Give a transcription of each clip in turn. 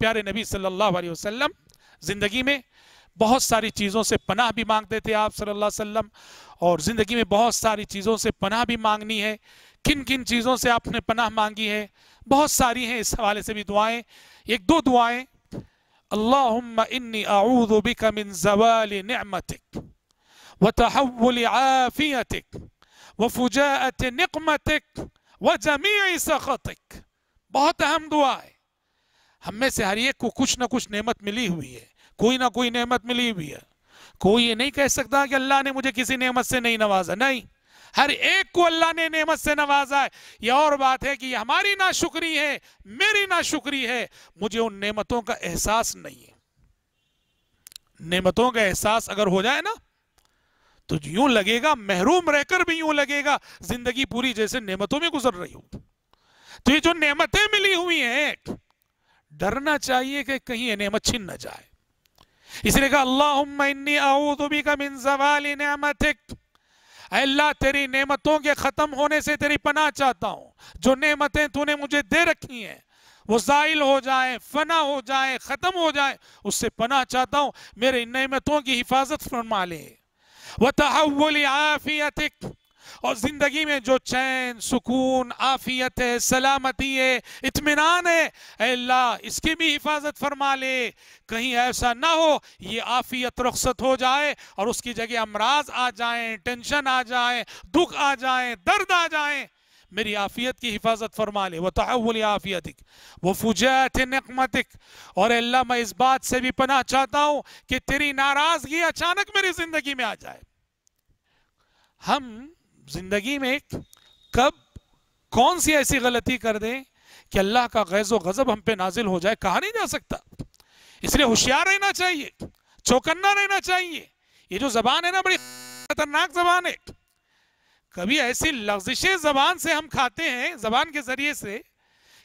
प्यारे नबी सल्लल्लाहु अलैहि वसल्लम ज़िंदगी में बहुत सारी चीज़ों से पनाह भी मांगते थे आप सल्लल्लाहु अलैहि वसल्लम और ज़िंदगी में बहुत सारी चीज़ों से पनाह भी मांगनी है किन किन चीज़ों से आपने पनाह मांगी है बहुत सारी हैं इस हवाले से भी दुआएँ एक दो दुआएँ اللهم इन्नी अऊदु بك من زوال نعمتك وتحول عافيتك आफियतिक نقمتك وجميع سخطك بہت اہم सखतिक बहुत हम में से हर एक को कुछ ना कुछ नेमत मिली हुई है कोई ना कोई नेमत मिली हुई है कोई ये नहीं कह सकता कि अल्लाह ने मुझे किसी नेमत से नहीं नवाजा नहीं हर एक को अल्लाह ने नेमत से नवाजा है यह और बात है कि हमारी ना शुक्री है मेरी ना शुक्री है मुझे उन नेमतों का एहसास नहीं है नेमतों का एहसास अगर हो जाए ना तो यूं लगेगा महरूम रहकर भी यूं लगेगा जिंदगी पूरी जैसे नेमतों में गुजर रही हो तो ये जो नेमतें मिली हुई डरना चाहिए कि कहीं नमत छिन ना जाए इसलिए कहा अल्लाह का मिन सवाल नमतिक अल्लाह तेरी नेमतों के ख़त्म होने से तेरी पनाह चाहता हूं जो नेमतें तूने मुझे दे रखी हैं वो ज़ाइल हो जाए फना हो जाए ख़त्म हो जाए उससे पनाह चाहता हूं मेरे नेमतों की हिफाजत फरमा ले वह तहवल आफियतिक और जिंदगी में जो चैन सुकून आफियत है सलामती है इतमान है अल्लाह इसकी भी हिफाजत फरमा ले कहीं ऐसा ना हो ये आफियत रख्सत हो जाए और उसकी जगह अमराज आ जाए टेंशन आ जाए दुख आ जाए दर्द आ जाए मेरी आफियत की हिफाजत फरमा ले वह तहवल आफियतिक वो फुजत नकमतिक और अल्लाह मैं इस बात से भी पना चाहता हूं कि तेरी नाराज़गी अचानक मेरी ज़िंदगी में आ जाए हम जिंदगी में कब कौन सी ऐसी गलती कर दें कि अल्लाह का गैज़ व गज़ब हम पे नाजिल हो जाए कहा नहीं जा सकता इसलिए होशियार रहना चाहिए चौकन्ना रहना चाहिए ये जो जबान है ना बड़ी खतरनाक जबान है कभी ऐसी लफ्जिशें जबान से हम खाते हैं जबान के जरिए से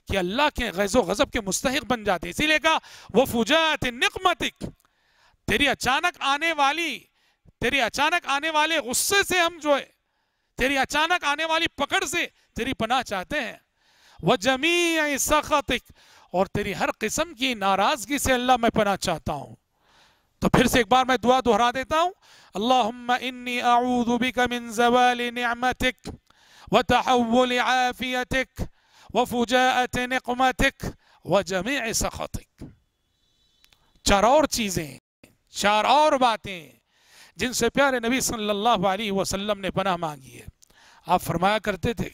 कि अल्लाह के गैज़ गज़ब के मुस्तक बन जाते इसीलिए कहा वो फुजात निकमतिक तेरी अचानक आने वाली तेरी अचानक आने वाले गुस्से से हम जो है तेरी अचानक आने वाली पकड़ से तेरी पनाह चाहते हैं वह जमी सखतिक और तेरी हर किस्म की नाराजगी से अल्लाह मैं पना चाहता हूँ तो फिर से एक बार मैं दुआ दोहरा देता हूँ चार और चीज़ें चार और बातें जिनसे प्यारे नबी सल्लल्लाहु अलैहि वसल्लम ने पनाह मांगी है आप फरमाया करते थे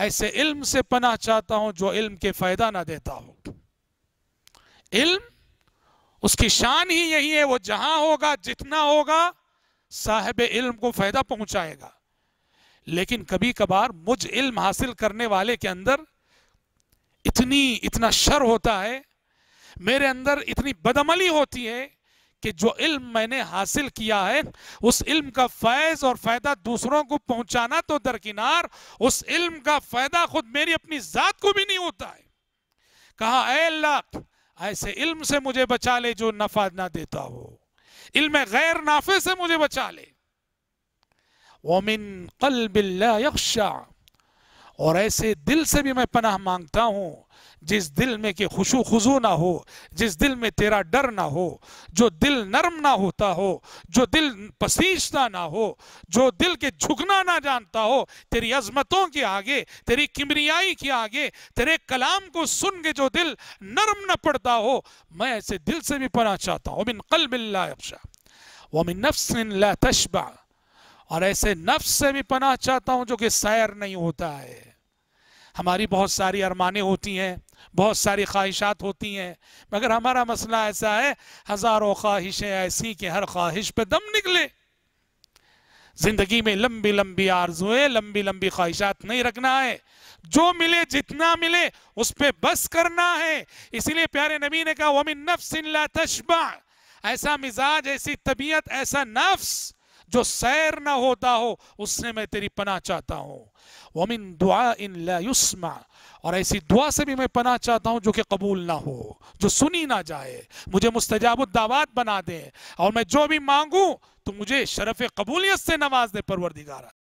ऐसे इल्म से पनाह चाहता हूँ जो इल्म के फ़ायदा ना देता हो इल्म उसकी शान ही यही है वो जहां होगा जितना होगा साहब इल्म को फायदा पहुंचाएगा लेकिन कभी कभार मुझ इल्म हासिल करने वाले के अंदर इतनी इतना शर होता है मेरे अंदर इतनी बदमली होती है कि जो इल्म मैंने हासिल किया है उस इल्म का फैज और फायदा दूसरों को पहुंचाना तो दरकिनार उस इल्म का फायदा खुद मेरी अपनी जात को भी नहीं होता है कहा अल्लाह ऐसे इल्म से मुझे बचा ले जो नफा ना देता हो इल्म गैर नाफे से मुझे बचा ले वमिन कल बिल्ला यक्षा और ऐसे दिल से भी मैं पनाह मांगता हूँ जिस दिल में कि खुशु खुजू ना हो जिस दिल में तेरा डर ना हो जो दिल नरम ना होता हो जो दिल पसीजना ना हो जो दिल के झुकना ना जानता हो तेरी अजमतों के आगे तेरी किमरियाई के आगे तेरे कलाम को सुन के जो दिल नरम ना पड़ता हो मैं ऐसे दिल से भी पना चाहता हूँ मिन कल बिल्लाशा वमिन नफ्स ला तशबा और ऐसे नफ्स से भी पना चाहता हूँ जो कि सैर नहीं होता है हमारी बहुत सारी अरमानें होती हैं बहुत सारी ख्वाहिशात होती हैं मगर हमारा मसला ऐसा है हज़ारों ख्वाहिशें ऐसी कि हर ख्वाहिश पे दम निकले जिंदगी में लंबी लंबी आरजुएं लंबी लंबी ख्वाहिशात नहीं रखना है जो मिले जितना मिले उस पर बस करना है इसीलिए प्यारे नबी ने कहा वमिन नफ्स तशबा ऐसा मिजाज ऐसी तबीयत ऐसा नफ्स जो सैर ना होता हो उससे मैं तेरी पना चाहता हूँ वमिन दुआ इन लयुस्मा और ऐसी दुआ से भी मैं पना चाहता हूँ जो कि कबूल ना हो जो सुनी ना जाए मुझे मुस्तजाबुद्दावात बना दे और मैं जो भी मांगू तो मुझे शरफ़ कबूलियत से नवाज दे परवरदिगारा